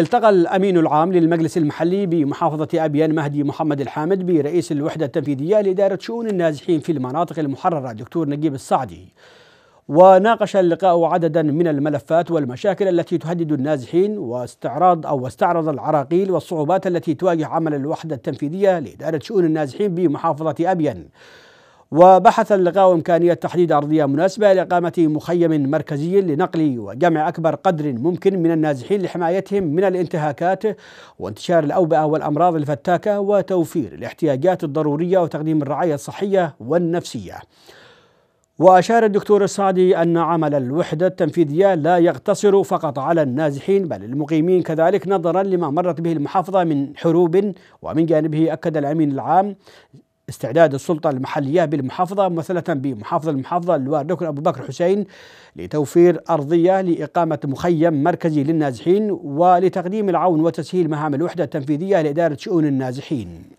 التقى الأمين العام للمجلس المحلي بمحافظة أبيان مهدي محمد الحامد برئيس الوحدة التنفيذية لإدارة شؤون النازحين في المناطق المحررة دكتور نجيب الصعدي وناقش اللقاء عددا من الملفات والمشاكل التي تهدد النازحين واستعراض أو واستعرض العراقيل والصعوبات التي تواجه عمل الوحدة التنفيذية لإدارة شؤون النازحين بمحافظة أبيان وبحث اللقاء إمكانية تحديد أرضية مناسبة لإقامة مخيم مركزي لنقل وجمع أكبر قدر ممكن من النازحين لحمايتهم من الانتهاكات وانتشار الأوبئة والأمراض الفتاكة وتوفير الاحتياجات الضرورية وتقديم الرعاية الصحية والنفسية. وأشار الدكتور السعدي أن عمل الوحدة التنفيذية لا يقتصر فقط على النازحين بل المقيمين كذلك نظرا لما مرت به المحافظة من حروب ومن جانبه أكد الأمين العام استعداد السلطة المحلية بالمحافظة ممثلة بمحافظة المحافظة اللواء الركن أبو بكر حسين لتوفير أرضية لإقامة مخيم مركزي للنازحين ولتقديم العون وتسهيل مهام الوحدة التنفيذية لإدارة شؤون النازحين